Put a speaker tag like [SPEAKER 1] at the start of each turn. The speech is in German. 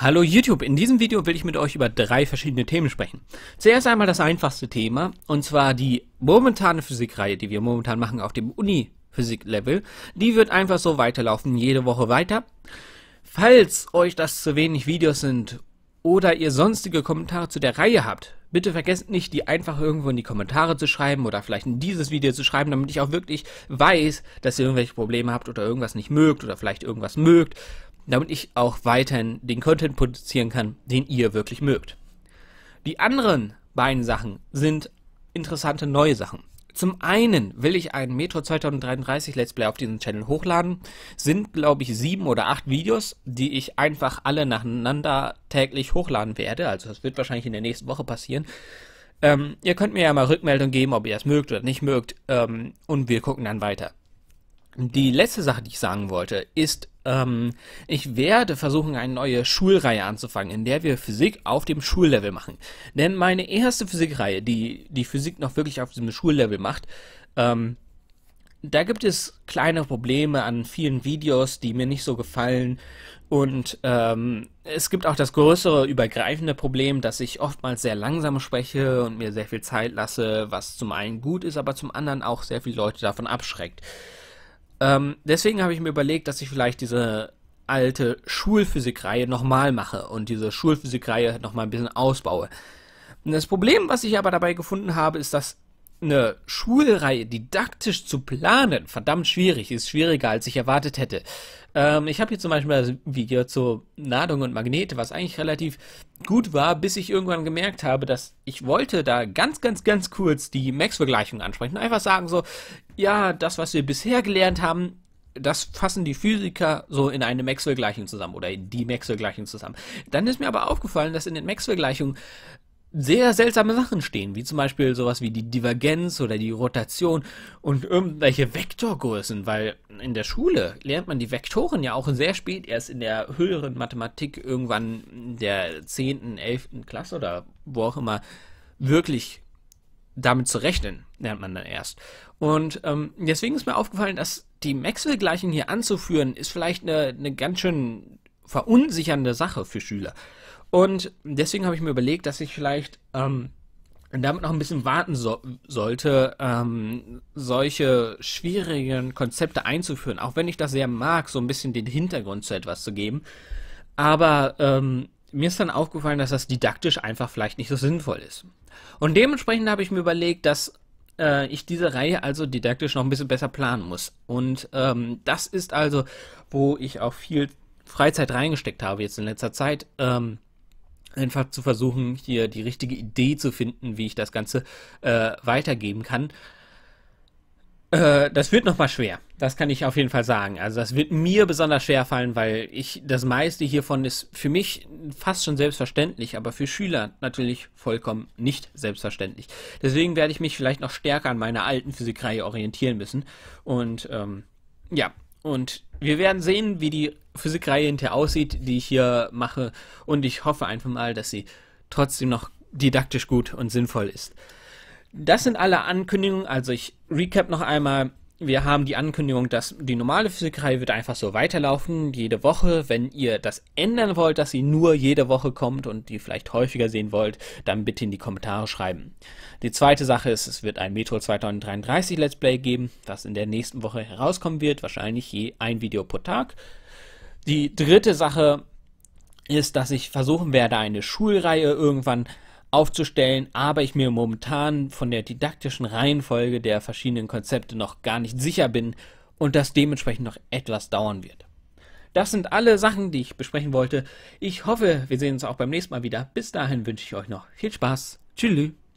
[SPEAKER 1] Hallo YouTube, in diesem Video will ich mit euch über drei verschiedene Themen sprechen. Zuerst einmal das einfachste Thema, und zwar die momentane Physikreihe, die wir momentan machen auf dem Uni-Physik-Level. Die wird einfach so weiterlaufen, jede Woche weiter. Falls euch das zu wenig Videos sind oder ihr sonstige Kommentare zu der Reihe habt, bitte vergesst nicht, die einfach irgendwo in die Kommentare zu schreiben oder vielleicht in dieses Video zu schreiben, damit ich auch wirklich weiß, dass ihr irgendwelche Probleme habt oder irgendwas nicht mögt oder vielleicht irgendwas mögt damit ich auch weiterhin den Content produzieren kann, den ihr wirklich mögt. Die anderen beiden Sachen sind interessante neue Sachen. Zum einen will ich einen Metro 2033 Let's Play auf diesem Channel hochladen. Sind, glaube ich, sieben oder acht Videos, die ich einfach alle nacheinander täglich hochladen werde. Also das wird wahrscheinlich in der nächsten Woche passieren. Ähm, ihr könnt mir ja mal Rückmeldung geben, ob ihr es mögt oder nicht mögt. Ähm, und wir gucken dann weiter. Die letzte Sache, die ich sagen wollte, ist, ähm, ich werde versuchen, eine neue Schulreihe anzufangen, in der wir Physik auf dem Schullevel machen. Denn meine erste Physikreihe, die die Physik noch wirklich auf diesem Schullevel macht, ähm, da gibt es kleine Probleme an vielen Videos, die mir nicht so gefallen. Und ähm, es gibt auch das größere übergreifende Problem, dass ich oftmals sehr langsam spreche und mir sehr viel Zeit lasse, was zum einen gut ist, aber zum anderen auch sehr viele Leute davon abschreckt. Ähm, deswegen habe ich mir überlegt, dass ich vielleicht diese alte Schulphysikreihe nochmal mache und diese Schulphysikreihe nochmal ein bisschen ausbaue. Und das Problem, was ich aber dabei gefunden habe, ist, dass eine Schulreihe didaktisch zu planen, verdammt schwierig, ist schwieriger, als ich erwartet hätte. Ähm, ich habe hier zum Beispiel das Video zu Nadung und Magnete, was eigentlich relativ gut war, bis ich irgendwann gemerkt habe, dass ich wollte da ganz, ganz, ganz kurz die Max-Vergleichung ansprechen. Einfach sagen so, ja, das, was wir bisher gelernt haben, das fassen die Physiker so in eine Maxwell-Gleichung zusammen oder in die Maxwell-Gleichung zusammen. Dann ist mir aber aufgefallen, dass in den Maxwell-Gleichungen sehr seltsame Sachen stehen, wie zum Beispiel sowas wie die Divergenz oder die Rotation und irgendwelche Vektorgrößen, weil in der Schule lernt man die Vektoren ja auch sehr spät, erst in der höheren Mathematik, irgendwann der 10., 11. Klasse oder wo auch immer, wirklich damit zu rechnen, lernt man dann erst. Und ähm, deswegen ist mir aufgefallen, dass die Maxwell-Gleichung hier anzuführen, ist vielleicht eine, eine ganz schön verunsichernde Sache für Schüler. Und deswegen habe ich mir überlegt, dass ich vielleicht ähm, damit noch ein bisschen warten so sollte, ähm, solche schwierigen Konzepte einzuführen. Auch wenn ich das sehr mag, so ein bisschen den Hintergrund zu etwas zu geben. Aber ähm, mir ist dann aufgefallen, dass das didaktisch einfach vielleicht nicht so sinnvoll ist. Und dementsprechend habe ich mir überlegt, dass äh, ich diese Reihe also didaktisch noch ein bisschen besser planen muss. Und ähm, das ist also, wo ich auch viel Freizeit reingesteckt habe jetzt in letzter Zeit. Ähm, einfach zu versuchen, hier die richtige Idee zu finden, wie ich das Ganze äh, weitergeben kann. Äh, das wird nochmal schwer. Das kann ich auf jeden Fall sagen. Also das wird mir besonders schwer fallen, weil ich das meiste hiervon ist für mich fast schon selbstverständlich, aber für Schüler natürlich vollkommen nicht selbstverständlich. Deswegen werde ich mich vielleicht noch stärker an meiner alten Physikreihe orientieren müssen. Und ähm, ja, und wir werden sehen, wie die Physikreihe hinterher aussieht, die ich hier mache. Und ich hoffe einfach mal, dass sie trotzdem noch didaktisch gut und sinnvoll ist. Das sind alle Ankündigungen. Also ich recap noch einmal wir haben die Ankündigung, dass die normale Physikreihe wird einfach so weiterlaufen, jede Woche. Wenn ihr das ändern wollt, dass sie nur jede Woche kommt und die vielleicht häufiger sehen wollt, dann bitte in die Kommentare schreiben. Die zweite Sache ist, es wird ein Metro 2033 Let's Play geben, das in der nächsten Woche herauskommen wird, wahrscheinlich je ein Video pro Tag. Die dritte Sache ist, dass ich versuchen werde, eine Schulreihe irgendwann aufzustellen, aber ich mir momentan von der didaktischen Reihenfolge der verschiedenen Konzepte noch gar nicht sicher bin und das dementsprechend noch etwas dauern wird. Das sind alle Sachen, die ich besprechen wollte. Ich hoffe, wir sehen uns auch beim nächsten Mal wieder. Bis dahin wünsche ich euch noch viel Spaß. Tschüss.